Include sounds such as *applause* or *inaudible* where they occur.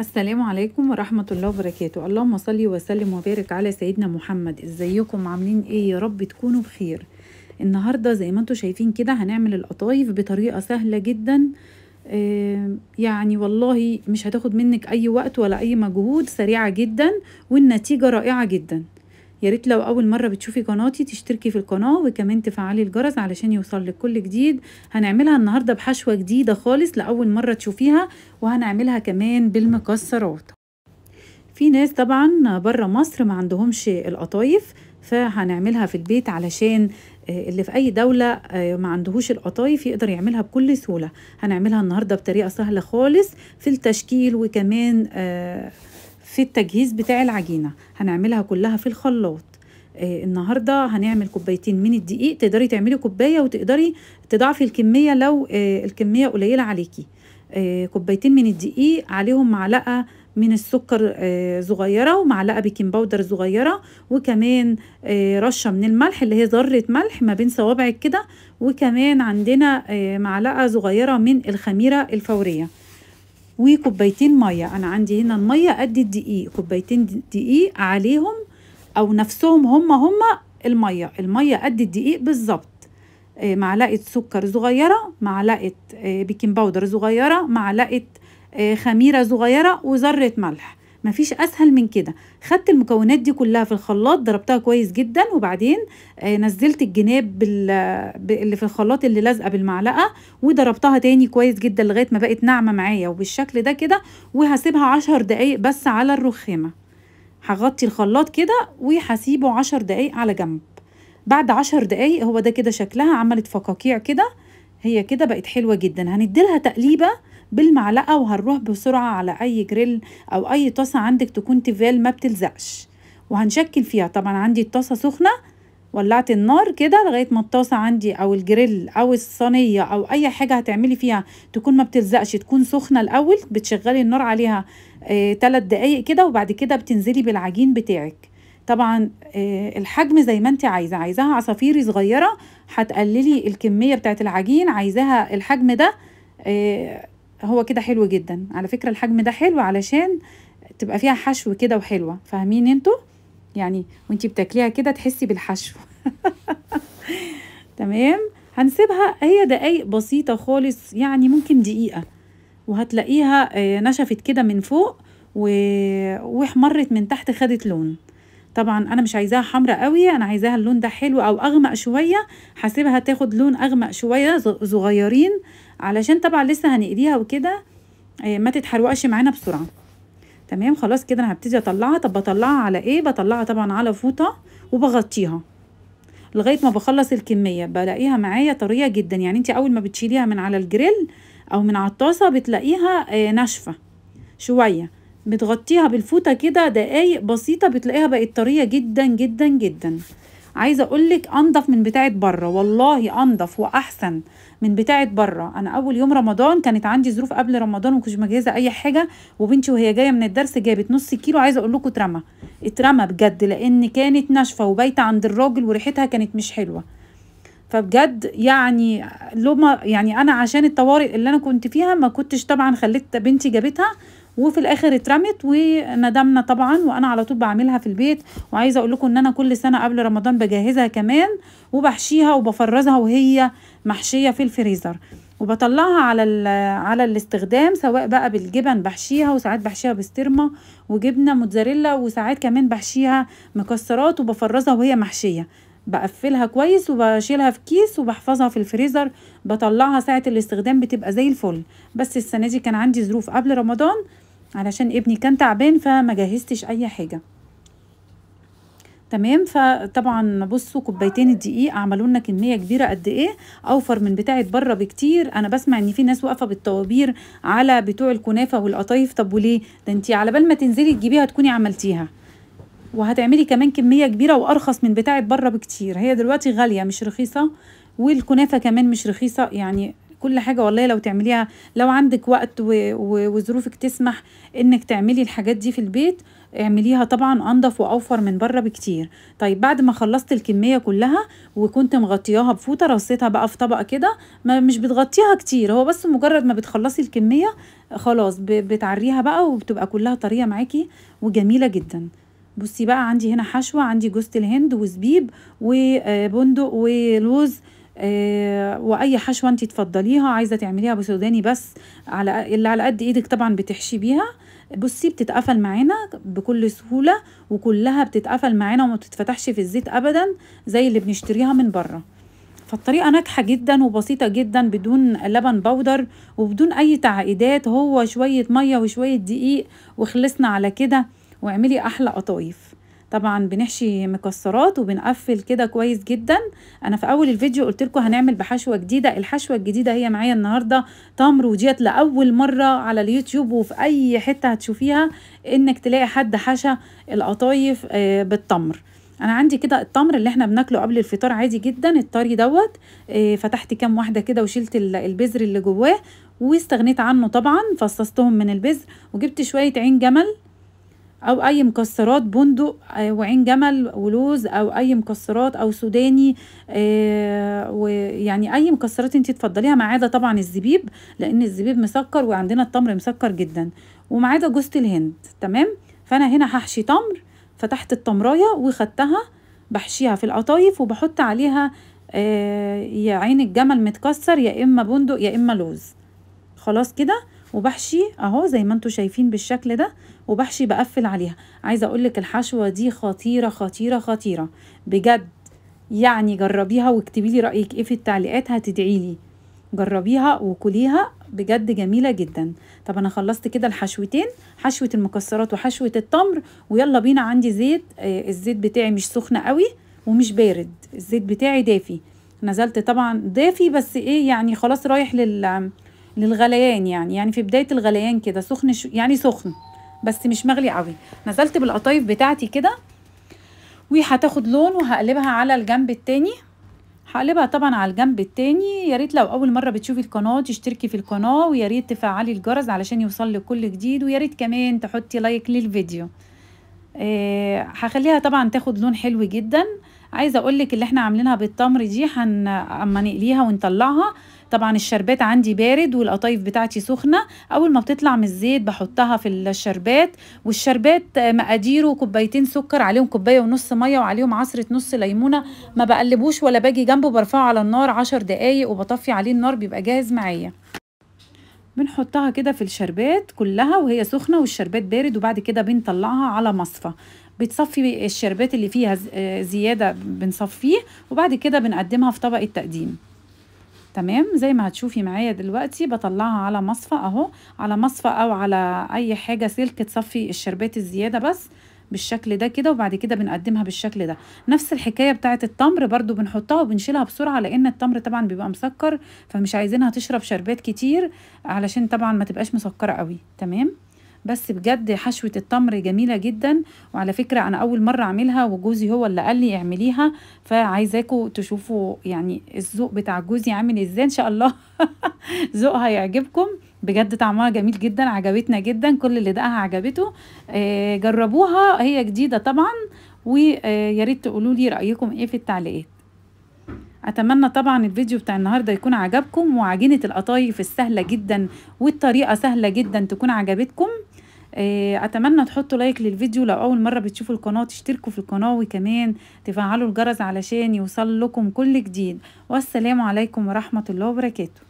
السلام عليكم ورحمة الله وبركاته اللهم صلي وسلم وبارك على سيدنا محمد ازيكم عاملين ايه يا رب تكونوا بخير النهاردة زي ما انتم شايفين كده هنعمل القطايف بطريقة سهلة جدا آه، يعني والله مش هتاخد منك اي وقت ولا اي مجهود سريعة جدا والنتيجة رائعة جدا يا ريت لو اول مره بتشوفي قناتي تشتركي في القناه وكمان تفعلي الجرس علشان يوصلك كل جديد هنعملها النهارده بحشوه جديده خالص لاول مره تشوفيها وهنعملها كمان بالمكسرات في ناس طبعا بره مصر ما عندهمش القطايف فهنعملها في البيت علشان آه، اللي في اي دوله آه، ما عندهوش القطايف يقدر يعملها بكل سهوله هنعملها النهارده بطريقه سهله خالص في التشكيل وكمان آه في التجهيز بتاع العجينة هنعملها كلها في الخلاط آه النهاردة هنعمل كوبايتين من الدقيق تقدري تعملي كوباية وتقدري تضاعفي الكمية لو آه الكمية قليلة عليكي آه كوبايتين من الدقيق عليهم معلقة من السكر آه، صغيرة ومعلقة بيكنج باودر صغيرة وكمان آه، رشة من الملح اللي هي ذرة ملح ما بين صوابعك كده وكمان عندنا آه، معلقة صغيرة من الخميرة الفورية وكوبايتين ميه انا عندي هنا الميه قد الدقيق كوبايتين دقيق عليهم او نفسهم هم هم الميه الميه قد الدقيق بالظبط آه، معلقه سكر صغيره معلقه آه، بيكنج باودر صغيره معلقه آه، خميره صغيره وذره ملح مفيش اسهل من كده خدت المكونات دي كلها في الخلاط ضربتها كويس جدا وبعدين آه، نزلت الجناب بال... اللي في الخلاط اللي لازقه بالمعلقه وضربتها تاني كويس جدا لغايه ما بقت ناعمه معايا وبالشكل ده كده وهسيبها عشر دقايق بس على الرخامه هغطي الخلاط كده وهسيبه عشر دقايق على جنب بعد عشر دقايق هو ده كده شكلها عملت فقاقيع كده هي كده بقت حلوة جدا هنديلها تقليبة بالمعلقة وهنروح بسرعة على أي جريل أو أي طاسة عندك تكون تيفال ما بتلزقش وهنشكل فيها طبعا عندي الطاسة سخنة ولعت النار كده لغاية ما الطاسة عندي أو الجريل أو الصينية أو أي حاجة هتعملي فيها تكون ما بتلزقش تكون سخنة الأول بتشغلي النار عليها آه تلات دقايق كده وبعد كده بتنزلي بالعجين بتاعك طبعا آه، الحجم زي ما انت عايزه عايزاها عصافيري صغيره هتقللي الكميه بتاعه العجين عايزاها الحجم ده آه، هو كده حلو جدا على فكره الحجم ده حلو علشان تبقى فيها حشو كده وحلوه فاهمين انتوا يعني وانتي بتاكليها كده تحسي بالحشو *laughs* تمام هنسيبها هي دقايق بسيطه خالص يعني ممكن دقيقه وهتلاقيها آه، نشفت كده من فوق واحمرت من تحت خدت لون طبعا انا مش عايزاها حمراء قوي انا عايزاها اللون ده حلو او اغمق شويه هسيبها تاخد لون اغمق شويه صغيرين علشان طبعا لسه هنقليها وكده آه، ما تتحرقش معانا بسرعه تمام خلاص كده انا هبتدي اطلعها طب بطلعها على ايه بطلعها طبعا على فوطه وبغطيها لغايه ما بخلص الكميه بلاقيها معايا طريه جدا يعني انت اول ما بتشيليها من على الجريل او من على الطاسه بتلاقيها آه، ناشفه شويه بتغطيها بالفوطة كده دقايق بسيطة بتلاقيها بقت طرية جدا جدا جدا عايزة اقولك انضف من بتاعة بره والله انضف واحسن من بتاعة بره انا اول يوم رمضان كانت عندي ظروف قبل رمضان ومكنتش مجهزة اي حاجة وبنتي وهي جاية من الدرس جابت نص كيلو عايزة اقول لكم اترمى اترمى بجد لان كانت ناشفة وبايتة عند الراجل وريحتها كانت مش حلوة فبجد يعني لما يعني انا عشان الطوارئ اللي انا كنت فيها ما كنتش طبعا خليت بنتي جابتها وفي الاخر اترمت وندمنا طبعا وانا على طول بعملها في البيت وعايزه اقول لكم ان انا كل سنه قبل رمضان بجهزها كمان وبحشيها وبفرزها وهي محشيه في الفريزر وبطلعها على على الاستخدام سواء بقى بالجبن بحشيها وساعات بحشيها بسترمة وجبنه موتزاريلا وساعات كمان بحشيها مكسرات وبفرزها وهي محشيه بقفلها كويس وبشيلها في كيس وبحفظها في الفريزر بطلعها ساعة الاستخدام بتبقى زي الفل بس السنة دي كان عندي ظروف قبل رمضان علشان ابني كان تعبان فما جهزتش اي حاجه تمام فطبعا بصوا كوبايتين الدقيق عملوا لنا كميه كبيره قد ايه اوفر من بتاعه بره بكتير انا بسمع ان في ناس واقفه بالطوابير على بتوع الكنافه والقطايف طب وليه ده انت على بال ما تنزلي تجيبيها تكوني عملتيها وهتعملي كمان كميه كبيره وارخص من بتاعه بره بكتير هي دلوقتي غاليه مش رخيصه والكنافه كمان مش رخيصه يعني كل حاجه والله لو تعمليها لو عندك وقت وظروفك تسمح انك تعملي الحاجات دي في البيت اعمليها طبعا انضف واوفر من بره بكتير طيب بعد ما خلصت الكميه كلها وكنت مغطياها بفوطه رصيتها بقى في طبقه كده مش بتغطيها كتير هو بس مجرد ما بتخلصي الكميه خلاص بتعريها بقى وبتبقى كلها طريه معاكي وجميله جدا بصي بقى عندي هنا حشوه عندي جوزة الهند وزبيب وبندق آه، ولوز آه، واي حشوه انت تفضليها عايزه تعمليها بسوداني بس على اللي على قد ايدك طبعا بتحشي بيها بصي بتتقفل معانا بكل سهوله وكلها بتتقفل معانا وما بتتفتحش في الزيت ابدا زي اللي بنشتريها من بره فالطريقه ناجحه جدا وبسيطه جدا بدون لبن بودر وبدون اي تعقيدات هو شويه ميه وشويه دقيق وخلصنا على كده واعملي احلى قطايف طبعا بنحشي مكسرات وبنقفل كده كويس جدا انا في اول الفيديو قلت لكم هنعمل بحشوه جديده الحشوه الجديده هي معايا النهارده تمر وديت لاول مره على اليوتيوب وفي اي حته هتشوفيها انك تلاقي حد حشى القطايف آه، بالتمر انا عندي كده التمر اللي احنا بناكله قبل الفطار عادي جدا الطري دوت آه، فتحت كام واحده كده وشلت البذر اللي جواه واستغنيت عنه طبعا فصصتهم من البذر وجبت شويه عين جمل او اي مكسرات بندق آه، وعين جمل ولوز او اي مكسرات او سوداني آه، ويعني اي مكسرات انت تفضليها ما عدا طبعا الزبيب لان الزبيب مسكر وعندنا التمر مسكر جدا وما عدا جوز الهند تمام فانا هنا هحشي تمر فتحت التمرايه وخدتها بحشيها في القطايف وبحط عليها آه، يا عين الجمل متكسر يا اما بندق يا اما لوز خلاص كده وبحشي اهو زي ما انتوا شايفين بالشكل ده وبحشي بقفل عليها عايزه اقولك الحشوه دي خطيره خطيره خطيره بجد يعني جربيها واكتبي لي رايك ايه في التعليقات هتدعي لي جربيها وكليها بجد جميلة جدا طب أنا خلصت كده الحشوتين حشوة المكسرات وحشوة التمر ويلا بينا عندي زيت آه، الزيت بتاعي مش سخن قوي ومش بارد الزيت بتاعي دافي نزلت طبعا دافي بس ايه يعني خلاص رايح لل للغليان يعني يعني في بدايه الغليان كده سخن شو يعني سخن بس مش مغلي قوي نزلت بالقطايف بتاعتي كده وهتاخد لون وهقلبها على الجنب التاني هقلبها طبعا على الجنب التاني يا ريت لو اول مره بتشوفي القناه تشتركي في القناه ويا ريت تفعلي الجرس علشان يوصل لك كل جديد ويا ريت كمان تحطي لايك للفيديو آه، هخليها طبعا تاخد لون حلو جدا عايزه اقول لك اللي احنا عاملينها بالتمر دي هن اما نقليها ونطلعها طبعا الشربات عندي بارد والقطايف بتاعتي سخنه اول ما بتطلع من الزيت بحطها في الشربات والشربات مقاديره كوبايتين سكر عليهم كوبايه ونص ميه وعليهم عصره نص ليمونه ما بقلبوش ولا باجي جنبه برفعه على النار عشر دقايق وبطفي عليه النار بيبقى جاهز معايا بنحطها كده في الشربات كلها وهي سخنه والشربات بارد وبعد كده بنطلعها على مصفى بتصفي الشربات اللي فيها آه، زياده بنصفيه وبعد كده بنقدمها في طبق التقديم تمام زي ما هتشوفي معايا دلوقتي بطلعها على مصفى اهو على مصفى او على اي حاجه سلك تصفي الشربات الزياده بس بالشكل ده كده وبعد كده بنقدمها بالشكل ده نفس الحكايه بتاعه التمر برده بنحطها وبنشيلها بسرعه لان التمر طبعا بيبقى مسكر فمش عايزينها تشرب شربات كتير علشان طبعا ما تبقاش مسكره قوي تمام بس بجد حشوة التمر جميلة جدا وعلى فكرة أنا أول مرة أعملها وجوزي هو اللي قال لي اعمليها فعايزاكم تشوفوا يعني الذوق بتاع جوزي عامل إزاي إن شاء الله *laughs* ذوقها يعجبكم بجد طعمها جميل جدا عجبتنا جدا كل اللي دقها عجبته آه، جربوها هي جديدة طبعا وياريت آه، تقولوا لي رأيكم إيه في التعليقات اتمنى طبعا الفيديو بتاع النهارده يكون عجبكم وعجينه القطايف السهله جدا والطريقه سهله جدا تكون عجبتكم آه، اتمنى تحطوا لايك للفيديو لو اول مره بتشوفوا القناه تشتركوا في القناه وكمان تفعلوا الجرس علشان يوصل لكم كل جديد والسلام عليكم ورحمه الله وبركاته